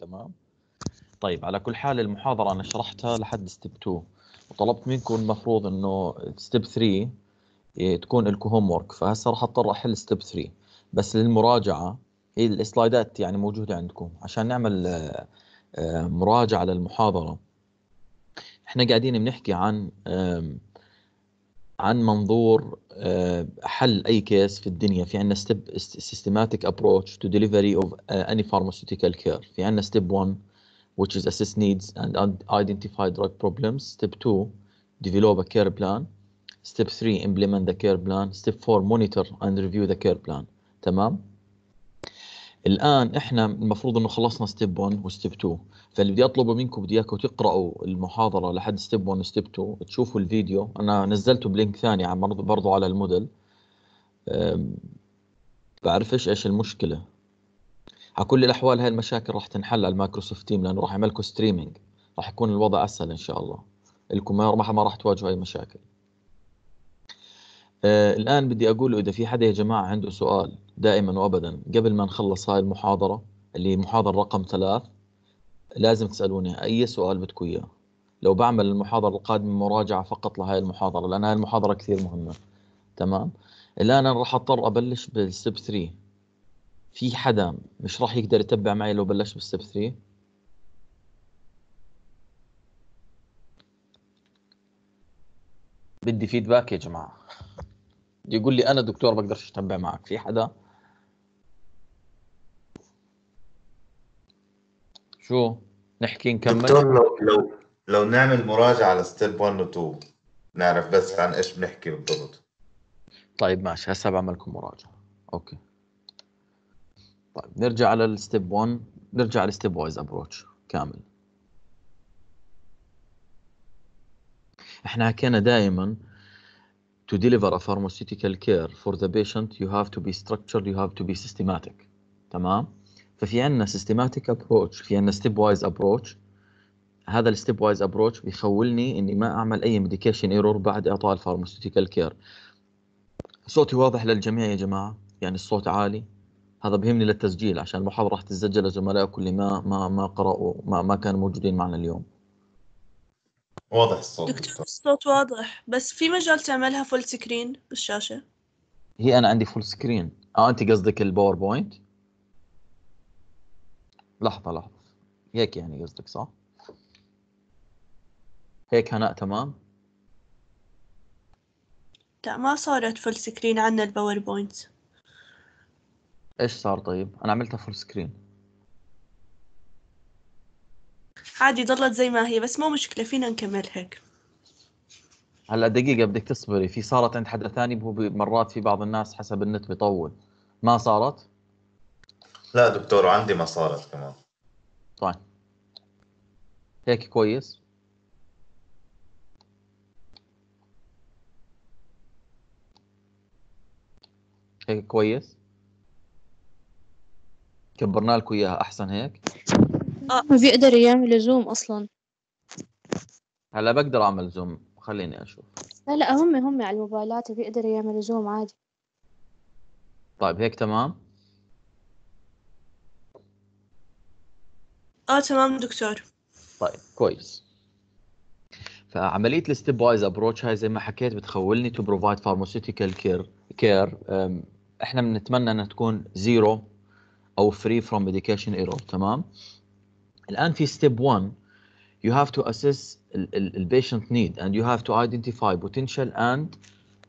تمام طيب على كل حال المحاضرة أنا شرحتها لحد ستيب 2 وطلبت منكم المفروض إنه ستيب 3 تكون لكم هوم ورك فهسه راح اضطر احل ستيب 3 بس للمراجعة هي السلايدات يعني موجودة عندكم عشان نعمل آه، مراجعة للمحاضرة احنا قاعدين بنحكي عن عن منظور حل اي كيس في الدنيا في عندنا ستيب سيستماتيك ابروتش تو ديليفري اوف اني فارماسيوتيكال كير في عندنا ستيب 1 which is assess needs and identify drug problems step 2 develop a care plan step 3 implement the care plan step 4 monitor and review the care plan تمام الان احنا المفروض انه خلصنا ستيب 1 وستيب 2 فاللي بدي اطلبه منكم بدي اياكم تقراوا المحاضره لحد ستيب 1 وستيب 2 تشوفوا الفيديو انا نزلته بلينك ثاني عم برضه على الموديل بعرفش ايش المشكله على كل الاحوال هاي المشاكل راح تنحل على المايكروسوفت تيم لانه راح يعمل لكم ستريمينج راح يكون الوضع اسهل ان شاء الله لكم ما راح ما راح تواجهوا اي مشاكل آه الان بدي اقول اذا في حدا يا جماعه عنده سؤال دائما وابدا قبل ما نخلص هاي المحاضره اللي محاضره رقم ثلاث لازم تسالوني اي سؤال بدكم اياه لو بعمل المحاضره القادمه مراجعه فقط لهاي المحاضره لان هاي المحاضره كثير مهمه تمام الان انا راح اضطر ابلش بالستيب 3 في حدا مش راح يقدر يتبع معي لو بلشت بالستيب 3 بدي فيدباك يا جماعه يقول لي انا دكتور بقدرش اتبع معك في حدا شو نحكي نكمل دكتور لو لو لو نعمل مراجعه ستيب 1 و 2 نعرف بس عن ايش بنحكي بالضبط طيب ماشي هسه بعمل لكم مراجعه اوكي طيب نرجع على الستيب 1 نرجع على الستيب وايز ابروتش كامل احنا حكينا دائما to deliver a pharmaceutical care for the patient you have to be structured you have to be systematic تمام ففي عندنا systematic approach في عندنا step wise approach هذا ال step wise approach بيخولني اني ما اعمل اي medication ايرور بعد اعطاء pharmaceutical كير صوتي واضح للجميع يا جماعه يعني الصوت عالي هذا بهمني للتسجيل عشان المحاضره راح تتسجل لزملائي اللي ما ما ما قرأوا ما ما كانوا موجودين معنا اليوم واضح الصوت دكتور الصوت واضح بس في مجال تعملها فول سكرين بالشاشه هي انا عندي فول سكرين اه انت قصدك الباوربوينت لحظه لحظه هيك يعني قصدك صح هيك هناء تمام لا ما صارت فول سكرين عندنا الباوربوينت ايش صار طيب انا عملتها فول سكرين عادي ضلت زي ما هي بس مو مشكلة فينا نكمل هيك هلا دقيقة بدك تصبري في صارت عند حدا ثاني هو مرات في بعض الناس حسب النت بيطول ما صارت؟ لا دكتور عندي ما صارت كمان طيب هيك كويس هيك كويس كبرنا لكم اياها احسن هيك اه ما بيقدر يعمل زوم اصلا هلا بقدر اعمل زوم خليني اشوف لا لا هم هم على الموبايلات بيقدر يعمل زوم عادي طيب هيك تمام اه تمام دكتور طيب كويس فعمليه الستيب وايز ابروتش هاي زي ما حكيت بتخولني تو بروفايد فارماسيوتيكال كير كير احنا بنتمنى انها تكون زيرو او فري فروم ميديكيشن ايرور تمام الان في ستيب 1 you have to assess the patient need and you have to identify potential and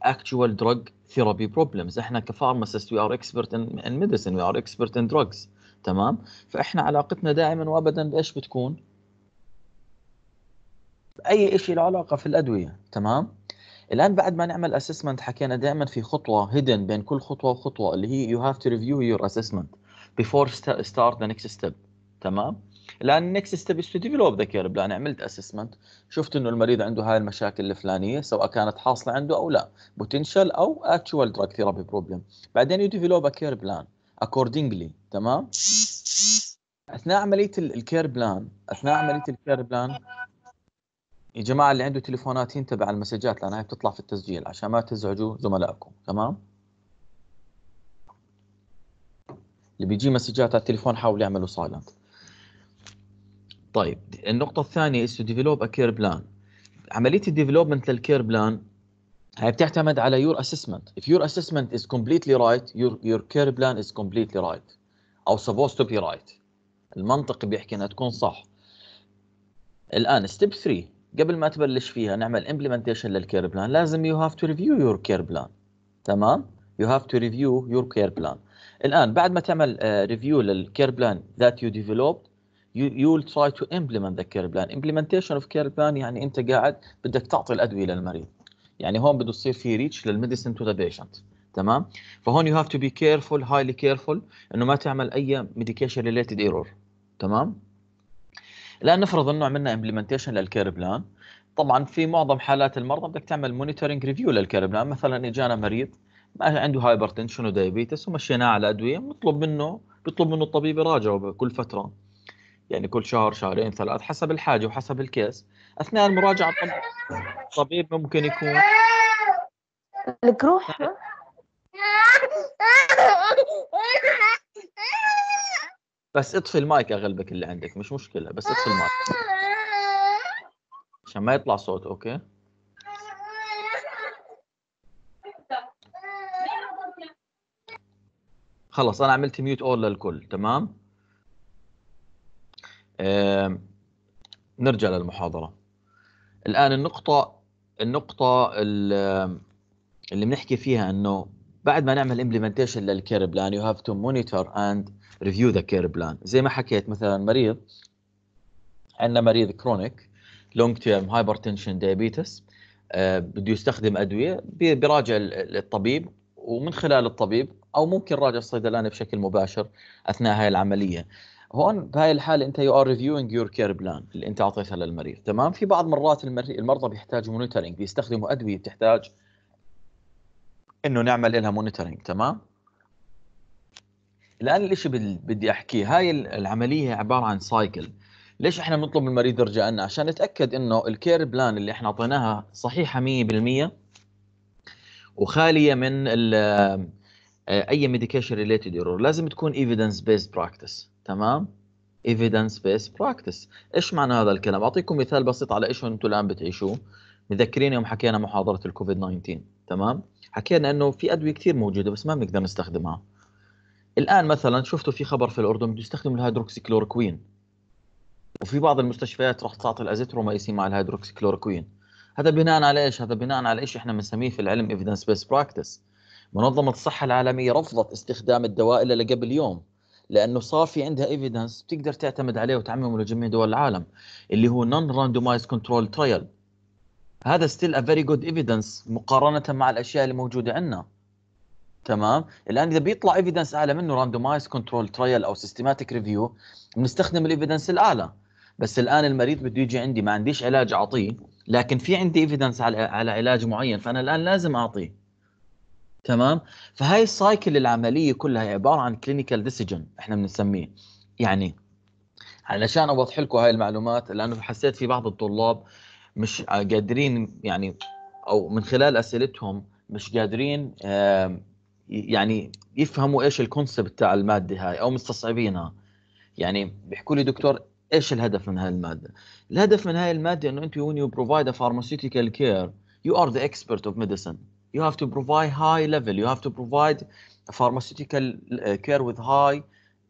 actual drug therapy problems احنا كفارماسيست we are expert in, in medicine we are expert in drugs تمام فاحنا علاقتنا دائما وابدا بايش بتكون باي شيء له علاقه في الادويه تمام الان بعد ما نعمل assessment حكينا دائما في خطوه هيدن بين كل خطوه وخطوه اللي هي you have to review your assessment before start the next step تمام لان نكسس تبي ديفلوب ذا كير بلان عملت اسسمنت شفت انه المريض عنده هاي المشاكل الفلانيه سواء كانت حاصله عنده او لا بوتنشال او اكشوال دراج ثيرابي بروبلم بعدين يديفلوب كير بلان اكوردنجلي تمام اثناء عمليه الكير بلان اثناء عمليه الكير بلان يا جماعه اللي عنده تليفونات ينتبه على المسجات لان هاي بتطلع في التسجيل عشان ما تزعجوا زملائكم تمام اللي بيجي مسجات على التليفون حاول يعملوا سايلنت طيب النقطة الثانية is to develop a care plan عملية الديفلوبمنت care plan هي بتعتمد على your assessment if your assessment is completely right your your care plan is completely right او supposed to be right المنطق بيحكي انها تكون صح الان ستيب 3 قبل ما تبلش فيها نعمل implementation care plan لازم you have to review your care plan تمام you have to review your care plan الان بعد ما تعمل ريفيو care plan that you developed you will try to implement the care plan implementation of care plan يعني انت قاعد بدك تعطي الادويه للمريض يعني هون بده يصير في ريتش للميديسن تو ذا بيشنت تمام فهون يو هاف تو بي كيرفول هايلي كيرفول انه ما تعمل اي ميديكيشن ريليتد ايرور تمام الان نفرض انه عملنا امبلمنتيشن للكير بلان طبعا في معظم حالات المرضى بدك تعمل مونيتورنج ريفيو للكير بلان مثلا اجانا مريض ما عنده هايبرتنشن تنشن ودايابيتس ومشيناه على ادويه بنطلب منه بيطلب منه الطبيب يراجعه كل فتره يعني كل شهر شهرين ثلاث حسب الحاجه وحسب الكيس اثناء المراجعه الطبيب ممكن يكون لك روح نعم. بس اطفي المايك اغلبك اللي عندك مش مشكله بس اطفي المايك عشان ما يطلع صوت اوكي خلص انا عملت ميوت اول للكل تمام نرجع للمحاضره الان النقطه النقطه اللي بنحكي فيها انه بعد ما نعمل امبلمنتيشن للكير بلان يو هاف تو مونيتور اند ريفيو ذا كير بلان زي ما حكيت مثلا مريض عندنا مريض كرونيك لونج تيرم هايبرتنشن دايابيتس بده يستخدم ادويه بيراجع الطبيب ومن خلال الطبيب او ممكن راجع الصيدلاني بشكل مباشر اثناء هاي العمليه هون بهاي الحاله انت يو ار ريفيوينج يور كير بلان اللي انت اعطيتها للمريض تمام في بعض مرات المرضى بيحتاجوا مونيتورنج بيستخدموا ادويه بتحتاج انه نعمل لها مونيتورنج تمام الان الشيء بدي احكيه هاي العمليه عباره عن سايكل ليش احنا بنطلب من المريض يرجع لنا عشان نتاكد انه الكير بلان اللي احنا اعطيناها صحيحه 100% وخاليه من اي ميديكيشن ريليتد ايرور لازم تكون ايفيدنس بيست براكتس تمام ايفيدنس بيس براكتس ايش معنى هذا الكلام اعطيكم مثال بسيط على ايش انتم الان بتعيشوه مذكرين يوم حكينا محاضره الكوفيد 19 تمام حكينا انه في ادويه كثير موجوده بس ما بنقدر نستخدمها الان مثلا شفتوا في خبر في الاردن بده يستخدم الهيدروكسيكلوروكوين وفي بعض المستشفيات راح تعطي الازيتروميسين مع الهيدروكسيكلوروكوين هذا بناء على ايش هذا بناء على ايش احنا بنسميه في العلم ايفيدنس بيس براكتس منظمه الصحه العالميه رفضت استخدام الدواء الا قبل يوم لانه صار في عندها ايفيدنس بتقدر تعتمد عليه وتعممه لجميع دول العالم اللي هو نون راندومايز كنترول ترايل هذا ستيل ا فيري جود ايفيدنس مقارنه مع الاشياء اللي موجوده عندنا تمام الان اذا بيطلع ايفيدنس اعلى منه راندومايز كنترول ترايل او سيستماتيك ريفيو بنستخدم الايفيدنس الاعلى بس الان المريض بده يجي عندي ما عنديش علاج اعطيه لكن في عندي ايفيدنس على على علاج معين فانا الان لازم اعطيه تمام فهاي السايكل العمليه كلها هي عباره عن كلينيكال ديسيجن احنا بنسميه يعني علشان اوضح لكم هاي المعلومات لانه حسيت في بعض الطلاب مش قادرين يعني او من خلال اسئلتهم مش قادرين يعني يفهموا ايش الكونسبت تاع الماده هاي او مستصعبينها يعني بيحكوا لي دكتور ايش الهدف من هاي الماده الهدف من هاي الماده انه انت يو بروفايد ا فارماسيوتيكال كير يو ار ذا the اوف ميديسن you have to provide high level, you have to provide a pharmaceutical care with high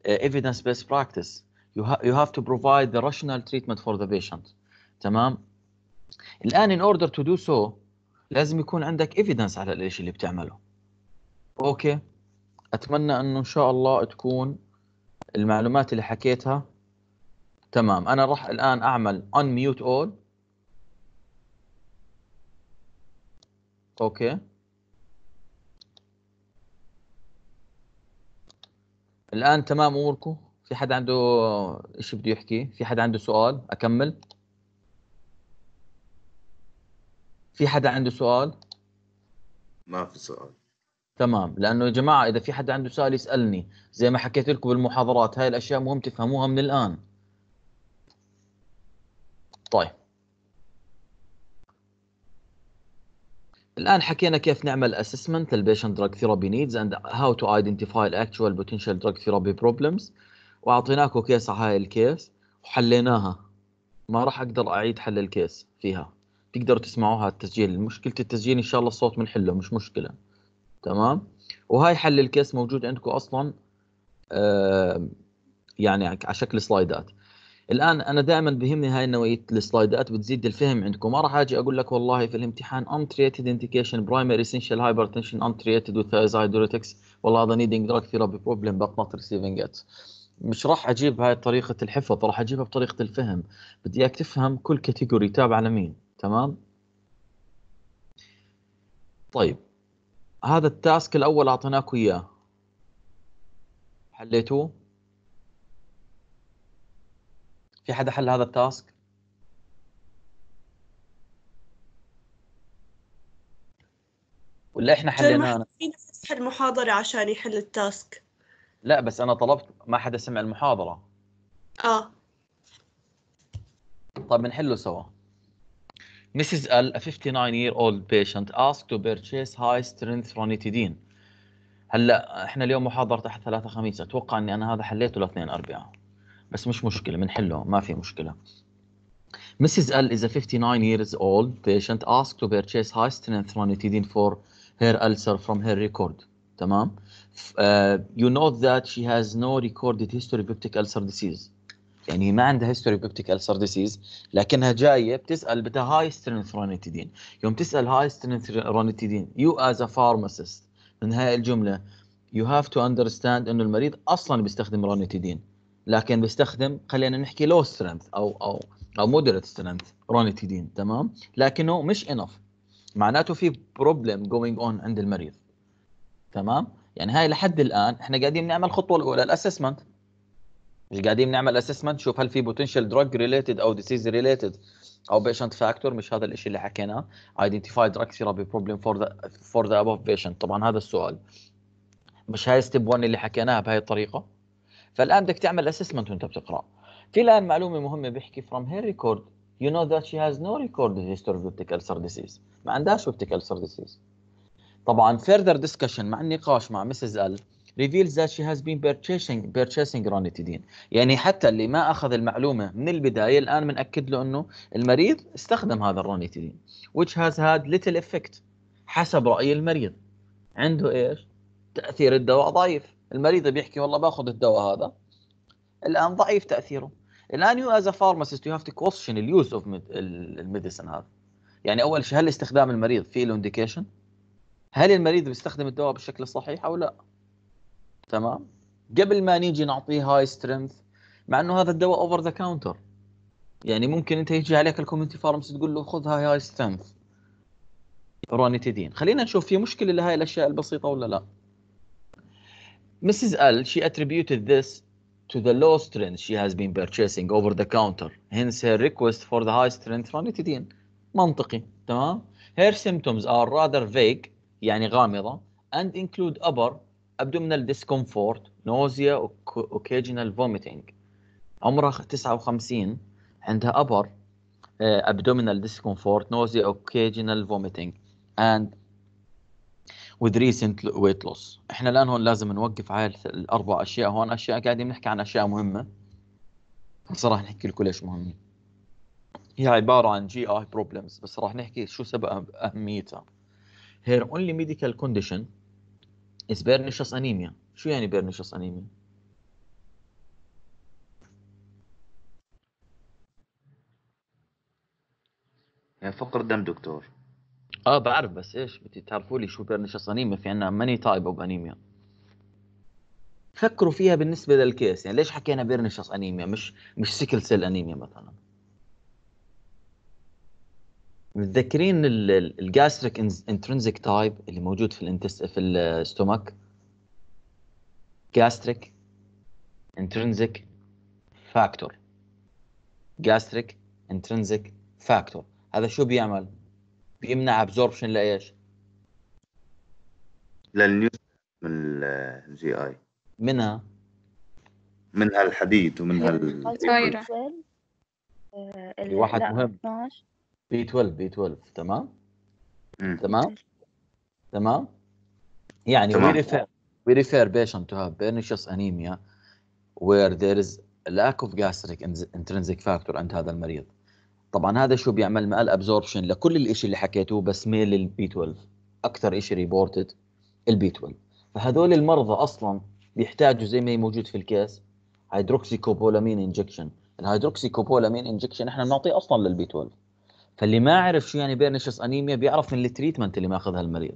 evidence-based practice. You, ha you have to provide the rational treatment for the patient. تمام؟ الآن in order to do so لازم يكون عندك evidence على الشيء اللي بتعمله. اوكي؟ أتمنى إنه إن شاء الله تكون المعلومات اللي حكيتها تمام أنا راح الآن أعمل unmute all. اوكي الان تمام اموركم في حد عنده شيء بده يحكي في حد عنده سؤال اكمل في حدا عنده سؤال ما في سؤال تمام لانه يا جماعه اذا في حدا عنده سؤال يسالني زي ما حكيت لكم بالمحاضرات هاي الاشياء مهم تفهموها من الان طيب الان حكينا كيف نعمل اسسمنت للبيشنت دراج ثيرابي نيدز اند هاو تو ايدنتيفاي الاكتوال بوتنشال دراج ثيرابي بروبلمز واعطيناكم كيس على هاي الكيس وحليناها ما راح اقدر اعيد حل الكيس فيها تقدروا تسمعوها التسجيل مشكله التسجيل ان شاء الله الصوت بنحله مش مشكله تمام وهاي حل الكيس موجود عندكم اصلا آه يعني على شكل سلايدات الان انا دائما بهمني هاي نوعيه السلايدات بتزيد الفهم عندكم ما راح اجي اقول لك والله في الامتحان untreated indication primary essential hypertension untreated with hydrotics والله هذا needing drug therapy problem but not receiving it مش راح اجيب هاي طريقه الحفظ راح اجيبها بطريقه الفهم بدي اياك تفهم كل كاتيجوري تابعه لمين تمام طيب هذا التاسك الاول اعطيناكم اياه حليتوه في حدا حل هذا التاسك ولا احنا حليناه انا في نفتح المحاضره عشان يحل التاسك لا بس انا طلبت ما حدا سمع المحاضره اه طيب بنحله سوا Mrs. L, a 59-year-old patient, asked to purchase high-strength ranitidine. هلا احنا اليوم محاضره تحت ثلاثة خميس، اتوقع اني انا هذا حليته لاثنين أربعة. بس مش مشكله بنحله ما في مشكله Mrs. L is a 59 years old patient asked to purchase high strength ranitidine for her ulcer from her record. تمام. Uh, you know that she has no recorded history of peptic ulcer disease. يعني ما عندها history of peptic ulcer disease لكنها جايه بتسال بدها high strength ranitidine. يوم تسال high strength ranitidine you as a pharmacist من هاي الجمله you have to understand انه المريض اصلا بيستخدم ranitidine. لكن بيستخدم خلينا نحكي لو سترينث او او او مودريت سترينث روني تيدين تمام لكنه مش انف معناته في بروبلم جوينج اون عند المريض تمام يعني هاي لحد الان احنا قاعدين نعمل الخطوه الاولى الاسسمنت مش قاعدين نعمل اسسمنت شوف هل في بوتنشال دراج ريليتد او ديزيز ريليتد او بيشنت فاكتور مش هذا الشيء اللي حكيناه ايدنتيفاي دراج ثيرابي بروبلم فور ذا فور ذا ابوف بيشنت طبعا هذا السؤال مش هاي ستيب 1 اللي حكيناها بهي الطريقه فالان بدك تعمل اسسمنت وانت بتقرا في الان معلومه مهمه بيحكي from her record you know that she has no recorded history of optic ulcer disease ما عندهاش optic ulcer disease طبعا further discussion مع النقاش مع مسز ال reveals that she has been purchasing purchasing ranitidine يعني حتى اللي ما اخذ المعلومه من البدايه الان بناكد له انه المريض استخدم هذا الرونيتيدين which has had little effect حسب راي المريض عنده ايش تاثير الدواء ضعيف المريض بيحكي والله باخذ الدواء هذا الان ضعيف تاثيره الان يو از فارماسيست يو هاف تو كويشن اليوز اوف الميديسن هذا يعني اول شيء هل استخدام المريض في له انديكيشن هل المريض بيستخدم الدواء بالشكل الصحيح او لا تمام قبل ما نيجي نعطيه هاي سترينث مع انه هذا الدواء اوفر ذا كاونتر يعني ممكن انت يجي عليك الكوميونتي فارمس تقول له خذ هاي هاي سترينث رونيتيدين خلينا نشوف في مشكله لهاي الاشياء البسيطه ولا لا Mrs. L, she attributed this to the low strength she has been purchasing over the counter, hence her request for the high strength ranitidine. منطقي تمام Her symptoms are rather vague يعني غامضة and include upper abdominal discomfort nausea occasional vomiting عمرها 59 عندها upper uh, abdominal discomfort nausea occasional vomiting and with recent weight loss احنا الان هون لازم نوقف على الاربع اشياء هون اشياء قاعدين نحكي عن اشياء مهمه بس راح نحكي لكم ليش مهمين هي عباره عن جي اي بروبلمز بس راح نحكي شو سبب اهميتها هير اونلي ميديكال كونديشن از بيرنيشس انيميا شو يعني بيرنيشس انيميا فقر دم دكتور اه بعرف بس ايش بدي تعرفوا لي شو بيرنش انيميا في عندنا ماني تايب اوف انيميا فكروا فيها بالنسبه للكيس يعني ليش حكينا بيرنش انيميا مش مش سيكل سيل انيميا مثلا متذكرين الجاستريك انترنزيك تايب اللي موجود في الانتس في الاستومك جاستريك انترنزيك فاكتور جاستريك انترنزيك فاكتور هذا شو بيعمل بيمنع ابزوربشن لايش؟ للنيوز من الجي اي منها منها الحديد ومنها الطايره آه، في واحد مهم بي 12 بي 12 تمام تمام تمام يعني تمام. we refer we refer patient to have pernicious anemia where there is lack of gastric intrinsic factor عند هذا المريض طبعا هذا شو بيعمل مع الابزوربشن لكل الإشي اللي حكيته بس ميل للبي 12 اكثر إشي ريبورتد البي 12 فهذول المرضى اصلا بيحتاجوا زي ما هي موجود في الكاس هيدروكسيكوبولامين انجكشن الهيدروكسيكوبولامين انجكشن احنا بنعطيه اصلا للبي 12 فاللي ما عرف شو يعني بيرنشس انيميا بيعرف من التريتمنت اللي ماخذها المريض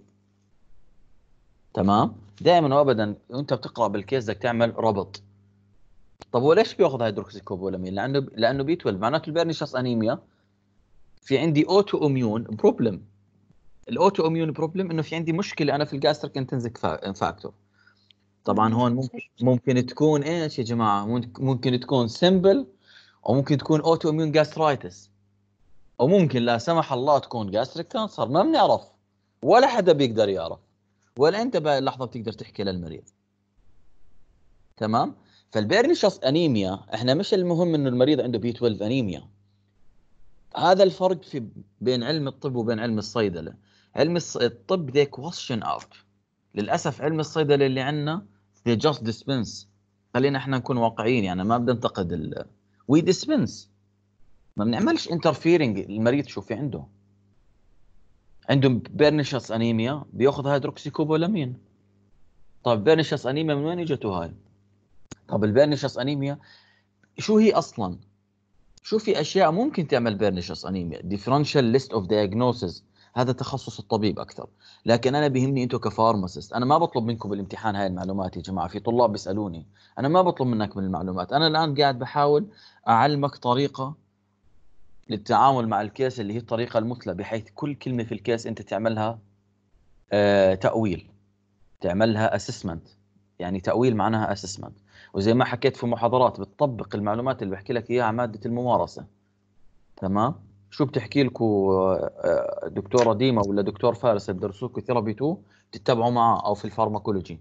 تمام دائما وابدا وانت بتقرا بالكيس بدك تعمل ربط طب وليش بياخذ هيدروكسيكوبولامين؟ لانه لانه بي 12 معناته شخص انيميا في عندي اوتو اميون بروبلم الاوتو اميون بروبلم انه في عندي مشكله انا في الجاستريك انتنزك فاكتور طبعا هون ممكن ممكن تكون ايش يا جماعه ممكن تكون سمبل او ممكن تكون اوتو اميون جاسترايتس او ممكن لا سمح الله تكون جاستريك كانسر ما بنعرف ولا حدا بيقدر يعرف ولا انت بهاللحظه بتقدر تحكي للمريض تمام فالبيرنشس انيميا احنا مش المهم انه المريض عنده بي 12 انيميا هذا الفرق في بين علم الطب وبين علم الصيدله علم الطب ذي كويشن اوت للاسف علم الصيدله اللي عندنا ذي جاست ديسبنس خلينا احنا نكون واقعيين يعني ما بدي انتقد ال وي ديسبنس ما بنعملش انترفيرنج المريض شو في عنده عندهم بيرنشس انيميا بياخذ هيدروكسيكوبولامين طيب بيرنشس انيميا من وين اجته هاي؟ طب البيرنيشس انيميا شو هي اصلا؟ شو في اشياء ممكن تعمل بيرنيشس انيميا؟ ديفرنشال ليست اوف دايجنوسز هذا تخصص الطبيب اكثر لكن انا بيهمني انتم كفارماسيست انا ما بطلب منكم بالامتحان هاي المعلومات يا جماعه في طلاب بيسالوني انا ما بطلب منك من المعلومات انا الان قاعد بحاول اعلمك طريقه للتعامل مع الكيس اللي هي الطريقه المثلى بحيث كل كلمه في الكيس انت تعملها آه، تاويل تعملها اسسمنت يعني تاويل معناها اسسمنت وزي ما حكيت في محاضرات بتطبق المعلومات اللي بحكي لك اياها ماده الممارسه تمام شو بتحكي لكم آه، آه، دكتوره ديما ولا دكتور فارس بدرسوكم ثيرابي 2 بتتبعوا معاه او في الفارماكولوجي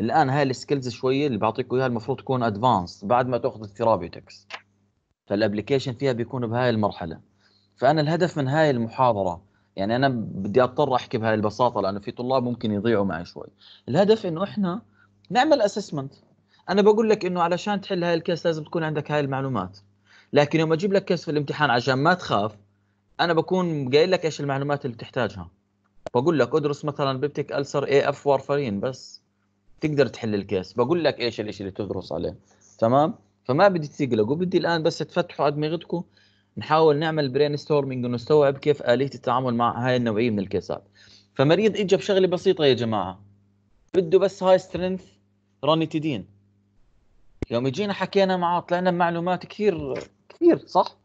الان هاي السكيلز شويه اللي بعطيكم اياها المفروض تكون ادفانس بعد ما تاخذ الثيرابيوتكس فالابلكيشن فيها بيكون بهاي المرحله فانا الهدف من هاي المحاضره يعني انا بدي اضطر احكي بهاي البساطه لانه في طلاب ممكن يضيعوا معي شوي الهدف انه احنا نعمل اسسمنت انا بقول لك انه علشان تحل هاي الكيس لازم تكون عندك هاي المعلومات لكن يوم اجيب لك كيس في الامتحان عشان ما تخاف انا بكون قايل لك ايش المعلومات اللي بتحتاجها بقول لك ادرس مثلا بيبتيك السر اي اف وارفرين بس تقدر تحل الكيس بقول لك ايش الاشي اللي تدرس عليه تمام فما بدي تقلقوا بدي الان بس تفتحوا ادمغتكم نحاول نعمل برين ستورمينج ونستوعب كيف اليه التعامل مع هاي النوعيه من الكيسات فمريض اجى بشغله بسيطه يا جماعه بده بس هاي سترينث رانيتيدين يوم يجينا حكينا معاه طلعنا بمعلومات كثير كثير صح؟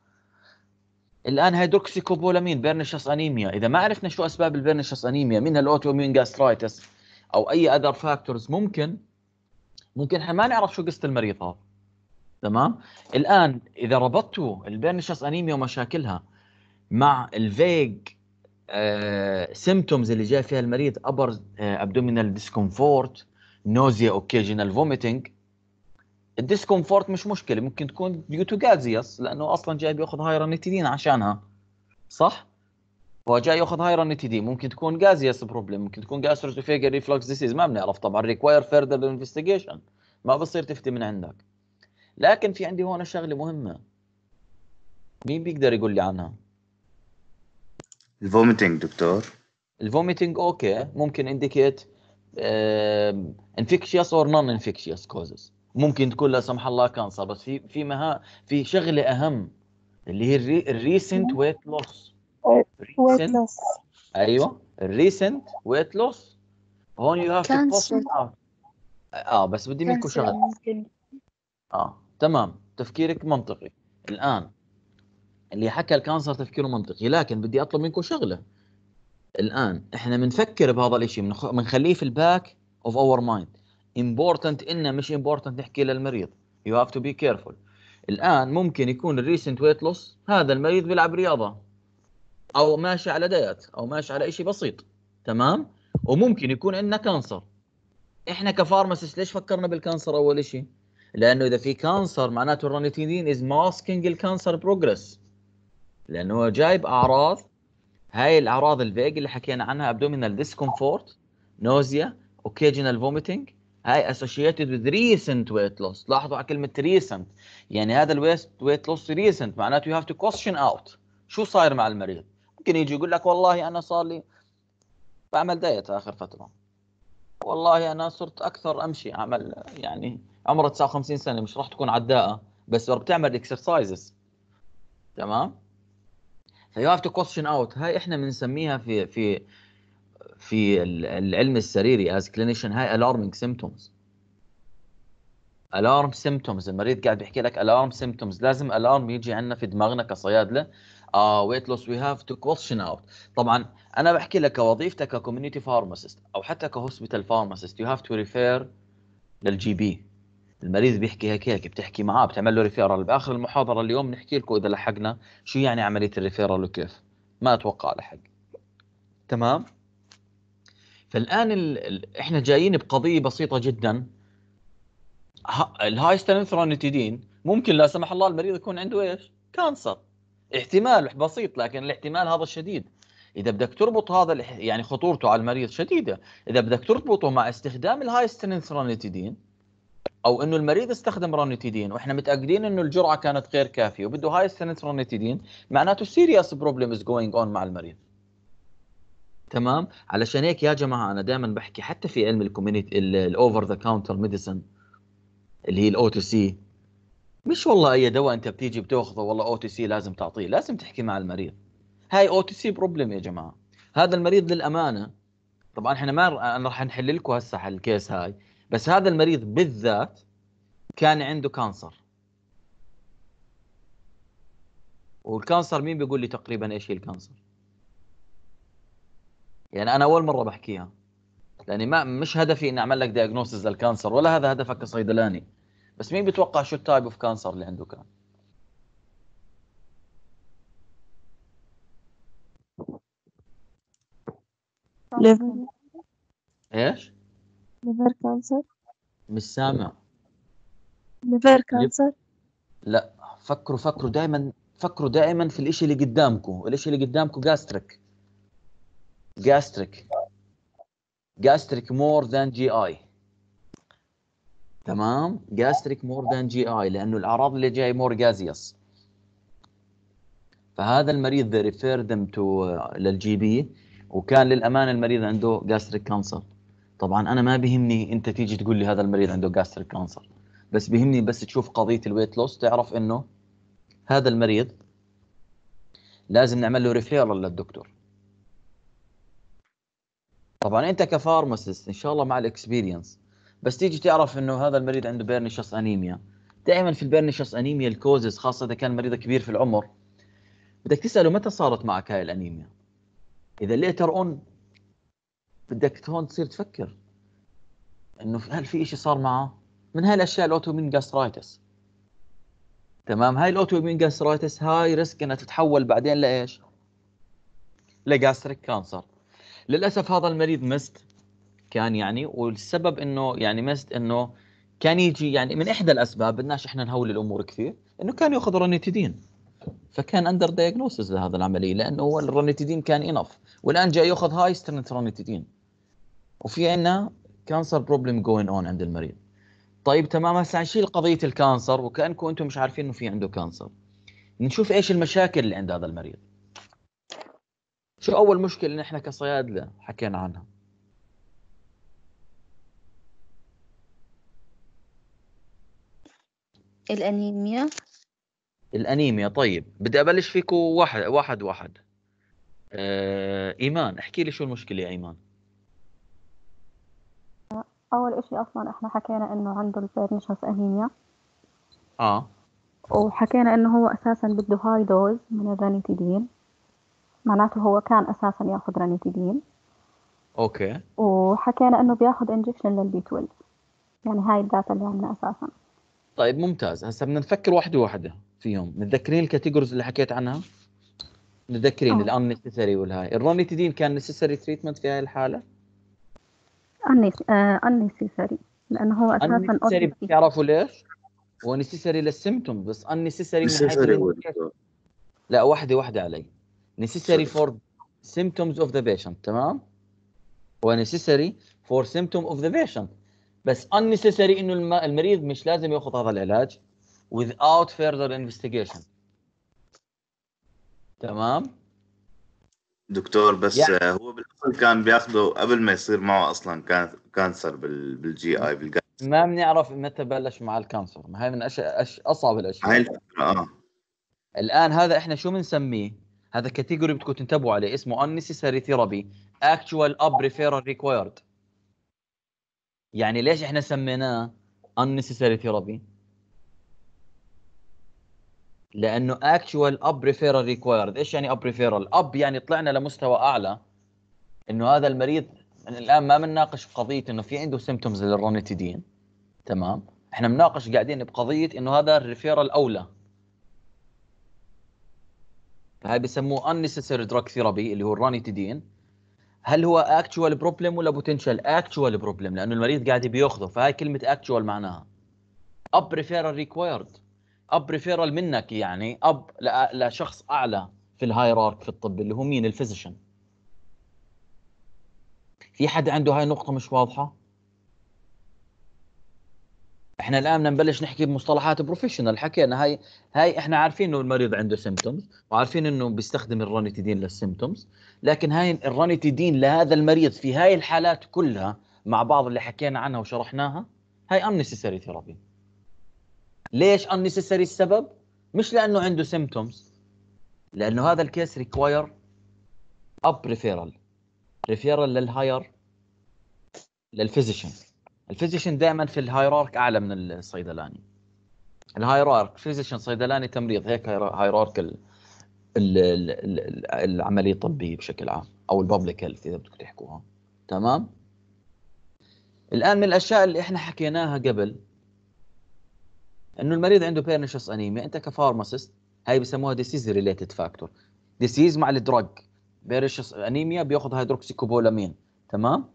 الان هيدروكسيكوبولامين بيرنشس انيميا اذا ما عرفنا شو اسباب البيرنشس انيميا منها الاوتوميون جاسترايتس او اي اذر فاكتورز ممكن ممكن احنا ما نعرف شو قصه المريض هذا تمام الان اذا ربطتوا البيرنشس انيميا ومشاكلها مع الفيج سيمتومز آه، اللي جاي فيها المريض ابر ابدومينال ديسكومفورت نوزيا اوكيجنال فوميتنج الديسكومفورت مش مشكله ممكن تكون ديو تو جازيوس لانه اصلا جاي بياخذ هايرانيتيدين عشانها صح؟ هو جاي ياخذ هايرانيتيدين ممكن تكون جازيوس بروبلم ممكن تكون جاستروسوفيجر ريفلكس ديسيز ما بنعرف طبعا ريكواير فيردر انفستيجيشن ما بصير تفتي من عندك لكن في عندي هون شغله مهمه مين بيقدر يقول لي عنها؟ الفوميتنج دكتور الفوميتنج اوكي ممكن انديكيت انفكشيوس اور نون انفكشيوس كوزز ممكن تكون لا سمح الله كانسر بس في في مها في شغله اهم اللي هي الري... الريسنت ويت لوس ويت لوس ايوه الريسنت ويت لوس هون يو هاف تو اه بس بدي منكم شغله اه تمام تفكيرك منطقي الان اللي حكى الكانسر تفكيره منطقي لكن بدي اطلب منكم شغله الان احنا بنفكر بهذا الشيء بنخليه في الباك اوف اور مايند امبورتنت ان مش امبورتنت نحكي للمريض يو هاف تو بي كيرفول الان ممكن يكون الريسنت ويت لوس هذا المريض بيلعب رياضه او ماشي على دايت او ماشي على شيء بسيط تمام وممكن يكون عندنا كانسر احنا كفارماسيس ليش فكرنا بالكانسر اول شيء لانه اذا في كانسر معناته الرانيتيدين از ماسكينج الكانسر بروجريس لانه هو جايب اعراض هاي الاعراض الفيج اللي حكينا عنها ابدومينال ديسكومفورت نوزيا اوكيجنال فوميتنج هاي associated with recent weight loss لاحظوا على كلمة recent يعني هذا الويست ويت لوس ريسنت معناته you have to question out شو صاير مع المريض ممكن يجي يقول لك والله أنا صار لي بعمل دايت آخر فترة والله أنا صرت أكثر أمشي عمل يعني عمره 59 سنة مش راح تكون عداءة بس بتعمل اكسرسايزز تمام فيو هاف تو كويشن اوت هاي احنا بنسميها في في في العلم السريري as clinician هاي alarming symptoms alarm symptoms المريض قاعد بيحكي لك alarm symptoms لازم alarm يجي عندنا في دماغنا كصيادله اه ويت لوس وي هاف تو كوشن اوت طبعا انا بحكي لك كوظيفتك ككوميونتي فارماسيست او حتى كهوسبيتال فارماسيست يو هاف تو ريفير للجي بي المريض بيحكي هيك هيك بتحكي معاه بتعمل له ريفيرال باخر المحاضره اليوم نحكي لكم اذا لحقنا شو يعني عمليه الريفيرال وكيف ما اتوقع لحق تمام فالان ال... ال... احنا جايين بقضيه بسيطه جدا ه... الهاي ممكن لا سمح الله المريض يكون عنده ايش؟ كانسر احتمال بسيط لكن الاحتمال هذا الشديد اذا بدك تربط هذا يعني خطورته على المريض شديده اذا بدك تربطه مع استخدام الهاي ستانثرونيتيدين او انه المريض استخدم رونيتيدين واحنا متاكدين انه الجرعه كانت غير كافيه وبده هاي السنه معناته سيريس بروبلم از جوينج اون مع المريض تمام علشان هيك يا جماعه انا دائما بحكي حتى في علم الكوميونتي الاوفر ذا كاونتر ميديسن اللي هي الاو تو سي مش والله اي دواء انت بتيجي بتاخذه والله او تو سي لازم تعطيه لازم تحكي مع المريض هاي او تو سي بروبلم يا جماعه هذا المريض للامانه طبعا احنا ما انا راح نحل لكم هسه الكيس هاي بس هذا المريض بالذات كان عنده كانسر والكانسر مين بيقول لي تقريبا ايش هي الكانسر يعني انا اول مره بحكيها لاني ما مش هدفي اني اعمل لك دياجنوستس للكانسر ولا هذا هدفك كصيدلاني بس مين بيتوقع شو التايب اوف كانسر اللي عنده كان ليفر ايش؟ ليفر كانسر مش سامع ليفر كانسر لا فكروا فكروا دائما فكروا دائما في الاشي اللي قدامكم الاشي اللي قدامكم جاستريك جاستريك جاستريك مور ذان جي اي تمام جاستريك مور ذان جي اي لانه الاعراض اللي جاي مور جازيوس فهذا المريض ذا ريفير ذم تو للجي بي وكان للامانه المريض عنده جاستريك كانسر طبعا انا ما بهمني انت تيجي تقول لي هذا المريض عنده جاستريك كانسر بس بهمني بس تشوف قضيه الويت لوس تعرف انه هذا المريض لازم نعمل له ريفيرال للدكتور طبعا انت كفارماسيست ان شاء الله مع الاكسبيرينس بس تيجي تعرف انه هذا المريض عنده بيرنيشس انيميا دائما في البيرنيشس انيميا الكوزز خاصه اذا كان المريض كبير في العمر بدك تساله متى صارت معك هاي الانيميا اذا ليتر اون بدك هون تصير تفكر انه هل في شيء صار معه من هاي الاشياء الاوتومين جاسترايتس تمام هاي الاوتومين جاسترايتس هاي ريسك انها تتحول بعدين لايش لجاستريك كانسر للاسف هذا المريض مست كان يعني والسبب انه يعني مست انه كان يجي يعني من احدى الاسباب بدناش احنا نهول الامور كثير انه كان ياخذ رونيتيدين فكان اندر دايجنوسز لهذا العمليه لانه هو الرونيتيدين كان انف والان جاي ياخذ هاي سترنت رونيتيدين وفي عندنا كانسر بروبلم جوين اون عند المريض طيب تمام هسه نشيل قضيه الكانسر وكانكم انتم مش عارفين انه في عنده كانسر نشوف ايش المشاكل اللي عند هذا المريض شو اول مشكله نحن كصيادله حكينا عنها الانيميا الانيميا طيب بدي ابلش فيكم واحد واحد واحد آه، ايمان احكي لي شو المشكله يا ايمان اول اشي اصلا احنا حكينا انه عنده البيرنيشس انيميا اه وحكينا انه هو اساسا بده هاي دوز من الرانيتيدين معناته هو كان اساسا ياخذ رانيتيدين اوكي وحكينا انه بياخذ انجكشن للبي 12 يعني هاي الداتا اللي عندنا اساسا طيب ممتاز هسه بدنا نفكر واحده واحده فيهم متذكرين الكاتيجوريز اللي حكيت عنها متذكرين آه. الان نيسيسري والهاي الرانيتيدين كان نيسيسري تريتمنت في هاي الحاله نيسيسري آه، لانه هو اساسا نيسيسري بتعرفوا ليش؟ هو نيسيسري للسيمتوم بس ان نيسيسري لا واحده واحده علي necessary for symptoms of the patient تمام هو necessary for symptom of the patient بس unnecessary انه المريض مش لازم ياخذ هذا العلاج without further investigation تمام دكتور بس يعني. هو بالاصل كان بياخذه قبل ما يصير معه اصلا كان كانسر بالجي اي بالجي ما بنعرف متى بلش مع الكانسر ما هي من أش... أش... اصعب الاشياء هاي الفكره اه الان هذا احنا شو بنسميه هذا كاتيجوري بدكم تنتبهوا عليه اسمه unnecessary therapy actual up referral required يعني ليش احنا سميناه unnecessary therapy لانه actual up referral required ايش يعني up referral up يعني طلعنا لمستوى اعلى انه هذا المريض الان ما بنناقش قضيه انه في عنده سيمتومز للرونيتيدين تمام احنا بنناقش قاعدين بقضيه انه هذا الريفيرال اولى هاي بسموه unnecessary drug therapy اللي هو الرانيتيدين هل هو actual بروبلم ولا بوتنشال actual بروبلم لانه المريض قاعد بياخذه فهاي كلمه actual معناها اب referral required اب referral منك يعني اب لشخص اعلى في الهايرارك في الطب اللي هو مين الفيزيشن في حد عنده هاي النقطه مش واضحه احنا الان نبلش نحكي بمصطلحات بروفيشنال حكينا هاي هاي احنا عارفين انه المريض عنده سيمتومز وعارفين انه بيستخدم الرانيتيدين للسيمتومز لكن هاي الرانيتيدين لهذا المريض في هاي الحالات كلها مع بعض اللي حكينا عنها وشرحناها هاي unnecessary ثيرابي ليش unnecessary السبب مش لانه عنده سيمتومز لانه هذا الكيس ريكواير اب ريفيرال ريفيرال للهاير للفيزيشن الفيزيشن دائما في الهايرارك اعلى من الصيدلاني الهايرارك فيزيشن صيدلاني تمريض هيك هايرارك العمليه الطبيه بشكل عام او الببليك هيلث اذا بدكم تحكوها تمام الان من الاشياء اللي احنا حكيناها قبل انه المريض عنده بيرنشس انيميا انت كفارماسيست هاي بسموها ديسيز ريليتد فاكتور ديسيز مع الدرج بيرنشس انيميا بياخذ هيدروكسيكوبولامين تمام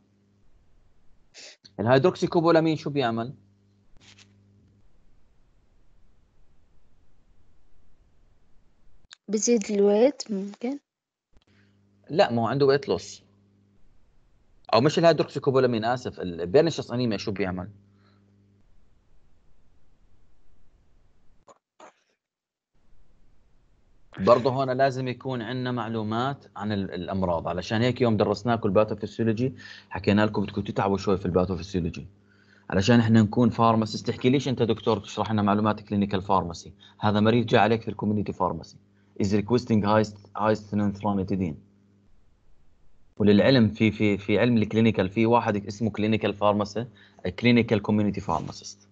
الهيدروكسيكوبولامين شو بيعمل؟ بزيد الويت ممكن لا ما هو عنده ويت لوس او مش الهيدروكسيكوبولامين اسف البيرنشس انيميا شو بيعمل؟ برضه هون لازم يكون عندنا معلومات عن الامراض علشان هيك يوم درسناكم الباثوفيسيولوجي حكينا لكم بدكم تتعبوا شوي في الباثوفيسيولوجي علشان احنا نكون فارماسيست تحكي ليش انت دكتور تشرح لنا معلومات كلينيكال فارماسي هذا مريض جاء عليك في الكوميونتي فارماسي از ريكويستنج هايست هايست وللعلم في في في علم الكلينيكال في واحد اسمه كلينيكال فارماسي كلينيكال كوميونتي فارماسيست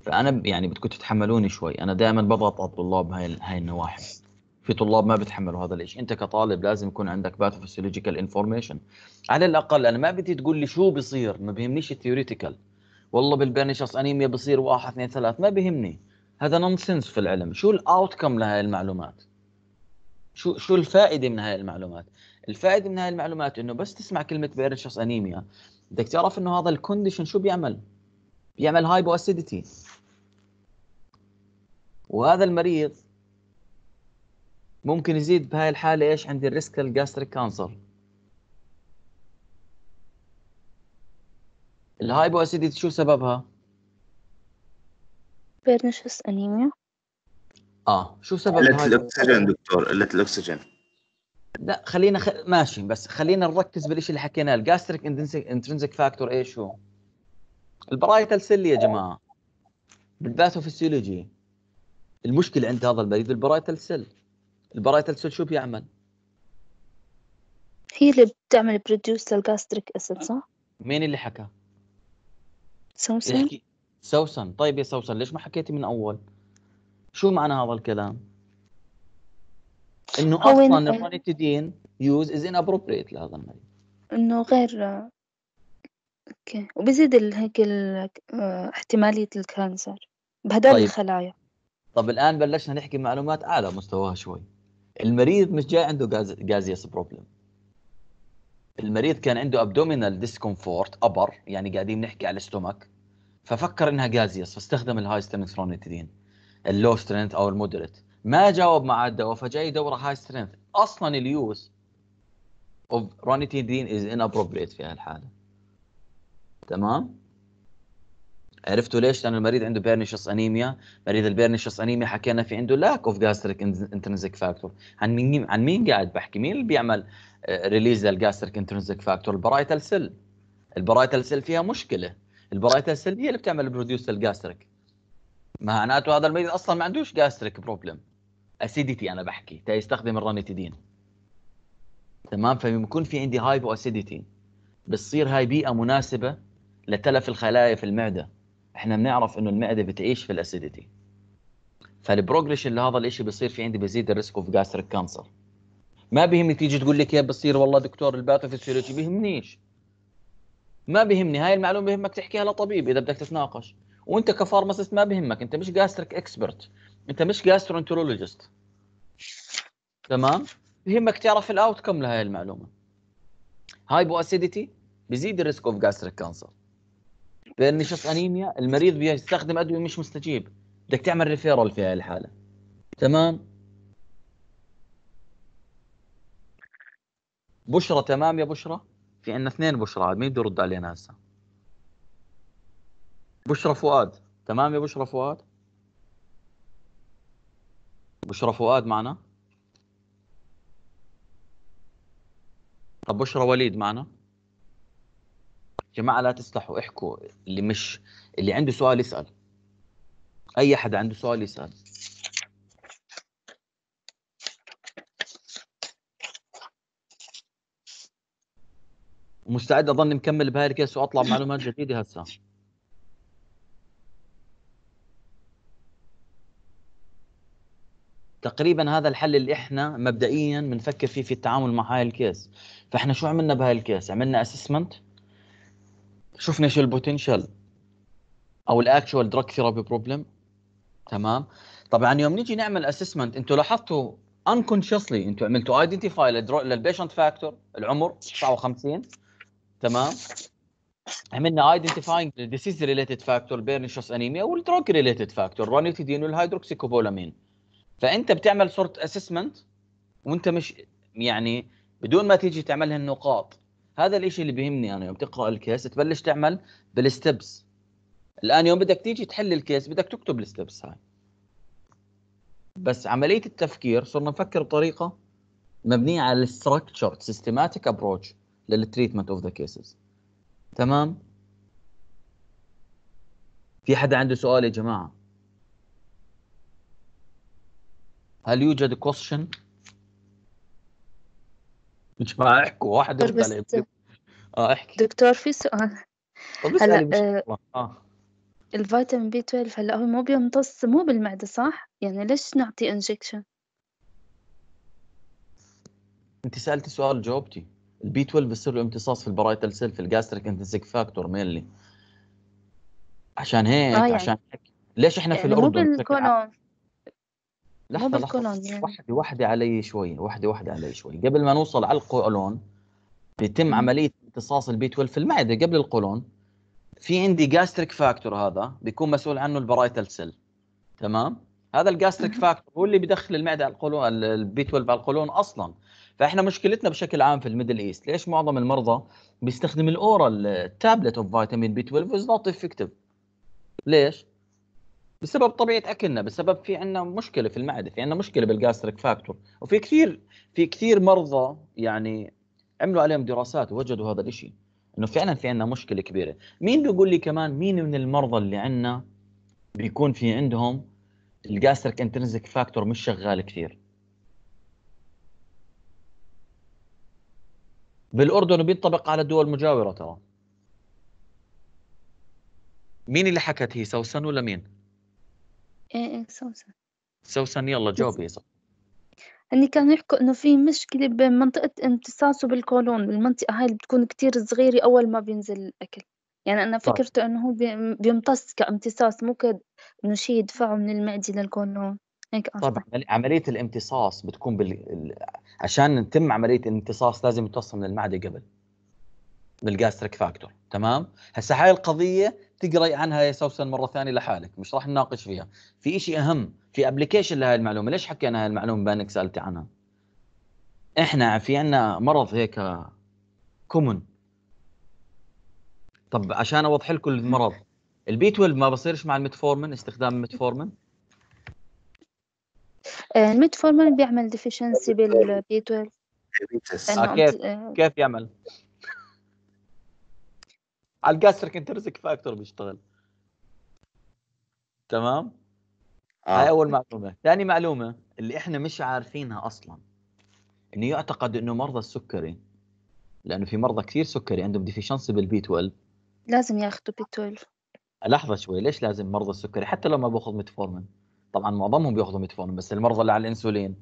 فانا يعني بدكم تتحملوني شوي انا دائما بضغط على الطلاب هاي هاي النواحي في طلاب ما بتحملوا هذا الشيء انت كطالب لازم يكون عندك باثوفيسيولوجيكال انفورميشن على الاقل انا ما بدي تقول لي شو بصير ما بيهمنيش الثيوريتيكال والله بالبنشس انيميا بصير واحد اثنين ثلاث ما بيهمني هذا نونسنس في العلم شو الاوتكم لهي المعلومات شو شو الفائده من هاي المعلومات الفائده من هاي المعلومات انه بس تسمع كلمه بيرنشس انيميا بدك تعرف انه هذا الكونديشن شو بيعمل بيعمل هايبو اسيديتي وهذا المريض ممكن يزيد بهاي الحاله ايش عندي الريسك الجاستريك كانسر الهايبو اسيديتي شو سببها؟ بيرنشس انيميا اه شو سبب قلة الاكسجين دكتور قلة الاكسجين لا خلينا خ... ماشي بس خلينا نركز بالشيء اللي حكيناه الجاستريك انترنسك فاكتور ايش هو؟ البرايتال سيل يا جماعه بالباثوفيسيولوجي المشكله عند هذا المريض البرايتال سيل البراية سيل شو بيعمل؟ هي اللي بتعمل بروديوس للجاستريك اسيد صح؟ مين اللي حكى؟ سوسن سوسن طيب يا سوسن ليش ما حكيتي من اول؟ شو معنى هذا الكلام؟ انه اصلا الرانيتيدين يوز از ان ابروبريت لهذا المريض انه غير اوكي وبزيد هيك آه، احتماليه الكانسر بهدول طيب. الخلايا طب الان بلشنا نحكي معلومات اعلى مستواها شوي المريض مش جاي عنده جاز جازيس بروبلم المريض كان عنده ابدومينال ديسكومفورت ابر يعني قاعدين نحكي على الاستومك ففكر انها جازيس فاستخدم الهاي سترينث رونيتيدين اللو سترينث او المودريت ما جاوب مع الدواء فجاي يدور هاي سترينث اصلا اليوز اوف رونيتيدين از ان ابروبريت في هالحاله تمام عرفتوا ليش؟ لأن المريض عنده بيرنيشس أنيميا، مريض البيرنيشس أنيميا حكينا في عنده لاك أوف جاستريك انترنزيك فاكتور، عن مين عن مين قاعد بحكي؟ مين اللي بيعمل ريليز للجاستريك انترنزيك فاكتور؟ البرايتال سيل. البرايتال سيل فيها مشكلة، البرايتال سيل هي اللي بتعمل بروديوس الجاستريك. معناته هذا المريض أصلا ما عندوش جاستريك بروبلم. اسيديتي انا بحكي يستخدم الرانيتيدين تمام فبيكون في عندي هايبو اسيديتي بتصير هاي بيئه مناسبه لتلف الخلايا في المعده احنا بنعرف انه المعده بتعيش في الاسيديتي فالبروجريشن لهذا الشيء بيصير في عندي بيزيد الريسك اوف جاستريك كانسر ما بيهمني تيجي تقول لي كيف بصير والله دكتور الباثوفيسيولوجي بيهمنيش ما بيهمني هاي المعلومه بيهمك تحكيها لطبيب اذا بدك تتناقش وانت كفارماسيست ما بيهمك انت مش جاستريك اكسبرت انت مش جاسترونترولوجيست تمام بيهمك تعرف الاوت لهي المعلومه هايبو اسيديتي بيزيد الريسك اوف جاستريك كانسر بان شخص انيميا المريض بيستخدم ادويه مش مستجيب بدك تعمل ريفيرال في هاي الحاله تمام بشرى تمام يا بشرى في عندنا اثنين بشرى عاد مين بده يرد علينا هسه بشرى فؤاد تمام يا بشرى فؤاد بشرى فؤاد معنا طب بشرى وليد معنا جماعه لا تسلحوا احكوا اللي مش اللي عنده سؤال يسال اي حدا عنده سؤال يسال مستعد اظن مكمل بهاي الكيس واطلع معلومات جديده هسا تقريبا هذا الحل اللي احنا مبدئيا بنفكر فيه في التعامل مع هاي الكيس فاحنا شو عملنا بهاي الكيس عملنا اسسمنت شفنا شو البوتنشال او الاكشوال دراج ثيرابي بروبلم تمام طبعا يوم نيجي نعمل اسسمنت انتم لاحظتوا انكونشسلي انتم عملتوا ايدنتيفاي للبيشنت فاكتور العمر 59 تمام عملنا ايدنتيفاينج للديسيز ريليتد فاكتور بيرنشوس انيميا والدروج ريليتد فاكتور رانيتيدين والهيدروكسيكوبولامين فانت بتعمل سورت اسسمنت وانت مش يعني بدون ما تيجي تعمل النقاط هذا الاشي اللي بيهمني انا يوم تقرا الكيس تبلش تعمل بالستبس الان يوم بدك تيجي تحل الكيس بدك تكتب الستبس هاي بس عمليه التفكير صرنا نفكر بطريقه مبنيه على الستركتشر سيستماتيك ابروتش للتريتمنت اوف ذا كيسز تمام في حدا عنده سؤال يا جماعه هل يوجد كوشن مش احكوا واحد يرد اه احكي دكتور في سؤال هلا آه،, آه. الفيتامين بي 12 هلا هو مو بيمتص مو بالمعده صح؟ يعني ليش نعطي انجكشن؟ انت سالتي سؤال جاوبتي البي 12 بيصير له امتصاص في البرايتال سيل في الجاستريك انتزيك فاكتور مينلي عشان هيك آه يعني. عشان هيك ليش احنا في يعني الاردن مو بالكولون لحظه لحظه يعني. وحده وحده علي شوي وحده وحده علي شوي قبل ما نوصل على القولون بيتم عمليه امتصاص البي 12 في المعده قبل القولون في عندي جاستريك فاكتور هذا بيكون مسؤول عنه البرايتال سيل تمام هذا الجاستريك فاكتور هو اللي بيدخل المعده على القولون البي 12 على القولون اصلا فاحنا مشكلتنا بشكل عام في الميدل ايست ليش معظم المرضى بيستخدم الاورال تابلت اوف فيتامين بي 12 از نوت افكتيف ليش بسبب طبيعه اكلنا بسبب في عندنا مشكله في المعده في عندنا مشكله بالجاستريك فاكتور وفي كثير في كثير مرضى يعني عملوا عليهم دراسات ووجدوا هذا الشيء انه فعلا في عندنا مشكله كبيره مين بيقول لي كمان مين من المرضى اللي عندنا بيكون في عندهم الجاستريك انترنزك فاكتور مش شغال كثير بالاردن وبينطبق على الدول المجاوره ترى مين اللي حكت هي سوسن ولا مين؟ ايه ايه سوسن سوسن يلا جاوبي يا هني كانوا يحكوا انه في مشكله بمنطقه امتصاصه بالقولون بالمنطقه هاي اللي بتكون كتير صغيره اول ما بينزل الاكل يعني انا طيب. فكرته انه هو بيمتص كامتصاص مو انه شيء يدفعه من المعده للقولون هيك طبعا عمليه الامتصاص بتكون بال... عشان تتم عمليه الامتصاص لازم يمتص من المعده قبل بالجاستريك فاكتور تمام هسه هاي القضيه تقري عنها يا سوسن مره ثانيه لحالك مش راح نناقش فيها في شيء اهم في ابلكيشن لهي المعلومه ليش حكينا هاي المعلومه بانك سالتي عنها احنا في عندنا مرض هيك كومن طب عشان اوضح لكم المرض البي 12 ما بصيرش مع الميتفورمين استخدام الميتفورمين آه، الميتفورمين بيعمل ديفيشنسي بالبي 12 آه، كيف آه، كيف يعمل على الجاستريك انترزك فاكتور بيشتغل تمام آه. هاي اول معلومه ثاني معلومه اللي احنا مش عارفينها اصلا انه يعتقد انه مرضى السكري لانه في مرضى كثير سكري عندهم ديفيشنسي بالبي 12 لازم ياخذوا بي 12 لحظه شوي ليش لازم مرضى السكري حتى لو ما باخذ ميتفورمين طبعا معظمهم بياخذوا ميتفورمين بس المرضى اللي على الانسولين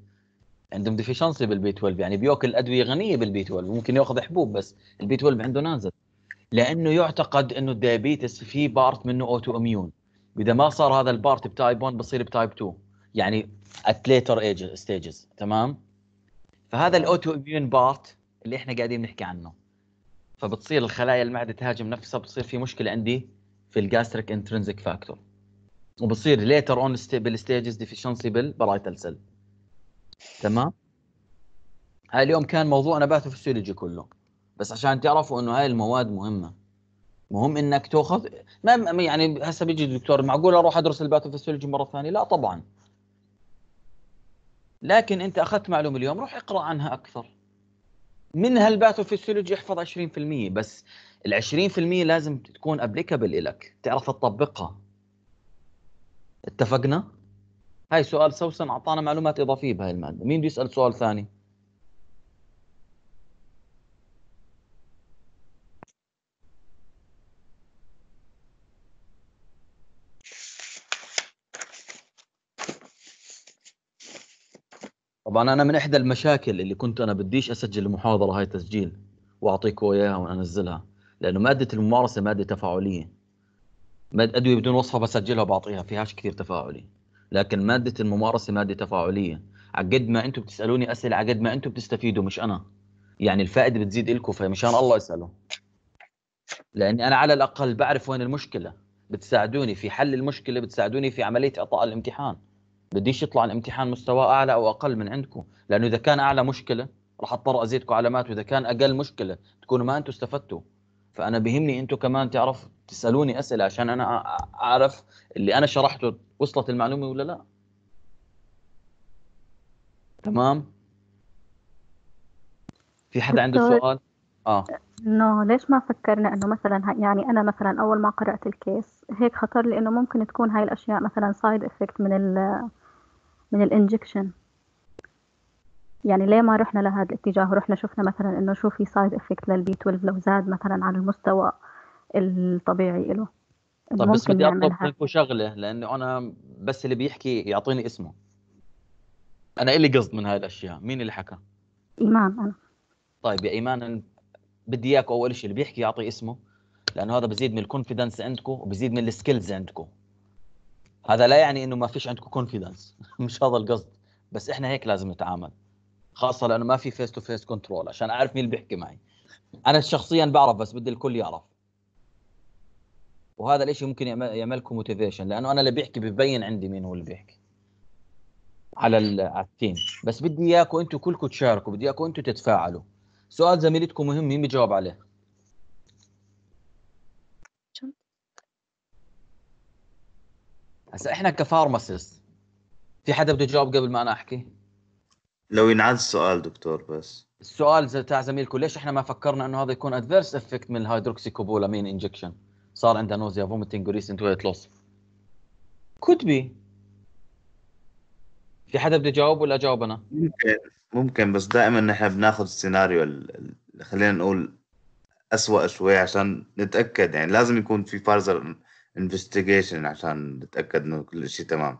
عندهم ديفيشنسي بالبي 12 يعني بياكل ادويه غنيه بالبي 12 ممكن ياخذ حبوب بس البي 12 عنده نازل لانه يعتقد انه الديابيتس في بارت منه اوتو اميون واذا ما صار هذا البارت بتايب 1 بصير بتايب 2 يعني ات ليتر ايج ستيجز تمام فهذا الاوتو اميون بارت اللي احنا قاعدين نحكي عنه فبتصير الخلايا المعده تهاجم نفسها بتصير في مشكله عندي في الجاستريك انترنزك فاكتور وبصير ليتر اون ستيبل ستيجز ديفيشنسي بالبرايتال سيل تمام هاي اليوم كان موضوعنا باثوفيسيولوجي كله بس عشان تعرفوا انه هاي المواد مهمه مهم انك تاخذ ما يعني هسه بيجي الدكتور معقول اروح ادرس الباثوفيسيولوجي مره ثانيه لا طبعا لكن انت اخذت معلومه اليوم روح اقرا عنها اكثر من هالباثوفسيولوجي احفظ 20% بس ال 20% لازم تكون ابليكابل لك تعرف تطبقها اتفقنا هاي سؤال سوسن اعطانا معلومات اضافيه بهاي الماده مين بده يسال سؤال ثاني طبعا انا من احدى المشاكل اللي كنت انا بديش اسجل المحاضره هاي تسجيل واعطيكم اياها وانزلها لانه ماده الممارسه ماده تفاعليه ماده ادويه بدون وصفه بسجلها وبعطيها فيهاش كثير تفاعلي لكن ماده الممارسه ماده تفاعليه عقد ما انتم بتسالوني اسئله عقد ما انتم بتستفيدوا مش انا يعني الفائده بتزيد لكم فمشان الله يسألوا لاني انا على الاقل بعرف وين المشكله بتساعدوني في حل المشكله بتساعدوني في عمليه اعطاء الامتحان بديش يطلع الامتحان مستواه اعلى او اقل من عندكم لانه اذا كان اعلى مشكله راح اضطر ازيدكم علامات واذا كان اقل مشكله تكونوا ما انتم استفدتوا فانا بيهمني انتم كمان تعرف تسالوني اسئله عشان انا اعرف اللي انا شرحته وصلت المعلومه ولا لا تمام في حد عنده سؤال اه انه ليش ما فكرنا انه مثلا يعني انا مثلا اول ما قرات الكيس هيك خطر لي انه ممكن تكون هاي الاشياء مثلا سايد افكت من ال من الانجكشن يعني ليه ما رحنا لهذا الاتجاه ورحنا شفنا مثلا انه شو في سايد افكت للبي 12 لو زاد مثلا على المستوى الطبيعي له طيب بس بدي اطلب منكم شغله لانه انا بس اللي بيحكي يعطيني اسمه انا اللي قصد من هاي الاشياء مين اللي حكى ايمان انا طيب يا ايمان بدي اياكم اول شيء اللي بيحكي يعطي اسمه لانه هذا بزيد من الكونفيدنس عندكم وبزيد من السكيلز عندكم هذا لا يعني انه ما فيش عندكم كونفيدنس مش هذا القصد بس احنا هيك لازم نتعامل خاصه لانه ما في فيس تو فيس كنترول عشان اعرف مين اللي بيحكي معي انا شخصيا بعرف بس بدي الكل يعرف وهذا الاشي ممكن يعمل يعملكم موتيفيشن لانه انا اللي بيحكي ببين عندي مين هو اللي بيحكي على على التيم بس بدي اياكم انتم كلكم تشاركوا بدي اياكم انتم تتفاعلوا سؤال زميلتكم مهم مين بيجاوب عليه هسا احنا كفارماسيس في حدا بده يجاوب قبل ما انا احكي لو ينعاد السؤال دكتور بس السؤال تاع زميلكم ليش احنا ما فكرنا انه هذا يكون ادفيرس افكت من الهيدروكسيكوبولامين انجكشن صار عندها نوزيا فوميتنج وريسنت ويت لوس كود بي في حدا بده يجاوب ولا اجاوب انا؟ ممكن ممكن بس دائما نحن بناخذ السيناريو اللي خلينا نقول أسوأ شوي عشان نتأكد يعني لازم يكون في فارزر انفستيجيشن عشان نتأكد إنه كل شيء تمام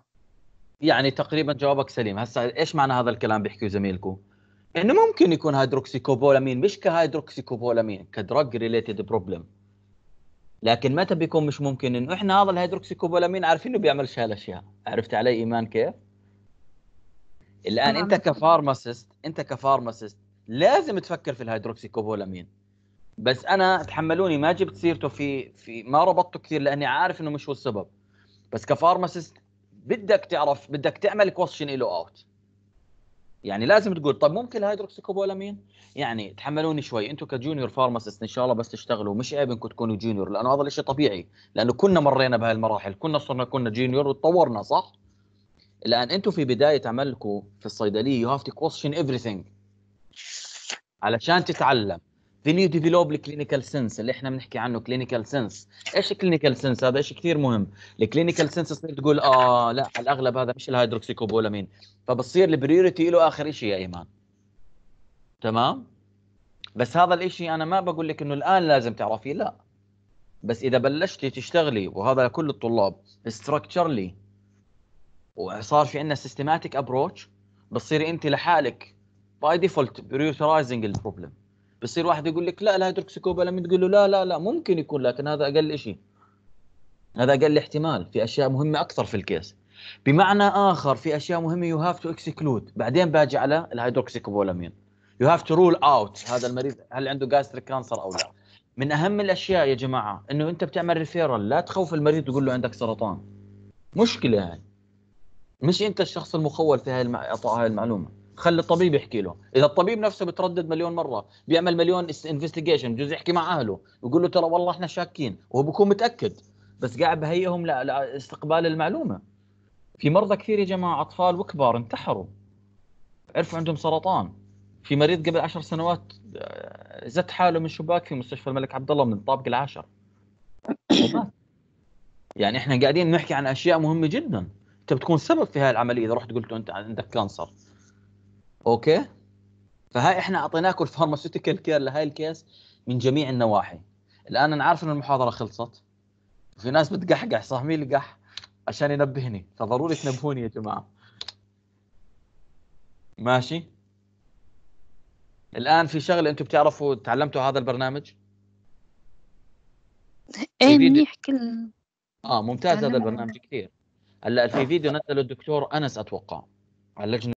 يعني تقريبا جوابك سليم هسا ايش معنى هذا الكلام بيحكيه زميلكم انه ممكن يكون هيدروكسيكوبولامين مش كهيدروكسيكوبولامين كدرج ريليتد بروبلم لكن متى بيكون مش ممكن انه احنا هذا الهيدروكسيكوبولامين عارفين انه بيعملش هالاشياء عرفت علي ايمان كيف الان انت كفارماسيست انت كفارماسيست لازم تفكر في الهيدروكسيكوبولامين بس انا تحملوني ما جبت سيرته في في ما ربطته كثير لاني عارف انه مش هو السبب بس كفارماسيست بدك تعرف بدك تعمل كوشن له اوت يعني لازم تقول طب ممكن الهيدروكسيكوبولامين يعني تحملوني شوي انتم كجونيور فارماسيست ان شاء الله بس تشتغلوا مش عيب انكم تكونوا جونيور لانه هذا الشيء طبيعي لانه كنا مرينا بهالمراحل كنا صرنا كنا جونيور وتطورنا صح الان انتم في بدايه عملكم في الصيدليه يو هاف تو كويشن everything علشان تتعلم they need to develop clinical اللي احنا بنحكي عنه كلينيكال سنس ايش كلينيكال سنس هذا شيء كثير مهم الكلينيكال سنس تصير تقول اه لا على الاغلب هذا مش الهيدروكسيكوبولامين فبتصير البريوريتي له اخر شيء يا ايمان تمام بس هذا الاشي انا ما بقول لك انه الان لازم تعرفيه لا بس اذا بلشتي تشتغلي وهذا لكل الطلاب استراكشرلي وصار في عندنا سيستماتيك ابروتش بتصير انت لحالك باي ديفولت بريوثرايزنج البروبلم بصير واحد يقول لك لا الهيدروكسيكوبا تقول له لا لا لا ممكن يكون لكن هذا اقل شيء هذا اقل احتمال في اشياء مهمه اكثر في الكيس بمعنى اخر في اشياء مهمه يو هاف تو اكسكلود بعدين باجي على الهيدروكسيكوبولامين يو هاف تو رول اوت هذا المريض هل عنده جاستريك كانسر او لا من اهم الاشياء يا جماعه انه انت بتعمل ريفيرال لا تخوف المريض تقول له عندك سرطان مشكله يعني. مش انت الشخص المخول في هاي المع... هاي المعلومه خلي الطبيب يحكي له اذا الطبيب نفسه بتردد مليون مره بيعمل مليون انفستيجيشن بجوز يحكي مع اهله يقول له ترى والله احنا شاكين وهو بكون متاكد بس قاعد بهيئهم لاستقبال المعلومه في مرضى كثير يا جماعه اطفال وكبار انتحروا عرفوا عندهم سرطان في مريض قبل عشر سنوات آه، زت حاله من شباك في مستشفى الملك عبد الله من الطابق العاشر يعني احنا قاعدين نحكي عن اشياء مهمه جدا انت بتكون سبب في هاي العمليه اذا رحت قلت انت عندك كانسر اوكي فهاي احنا اعطيناكم الفارماسيوتيكال كير لهاي الكيس من جميع النواحي الان انا عارف ان المحاضره خلصت في ناس بتقحقح صح مين اللي عشان ينبهني فضروري تنبهوني يا جماعه ماشي الان في شغله انتم بتعرفوا تعلمتوا هذا البرنامج ايه منيح كل اه ممتاز هذا البرنامج كثير هلا في فيديو نزله الدكتور انس اتوقع على اللجنه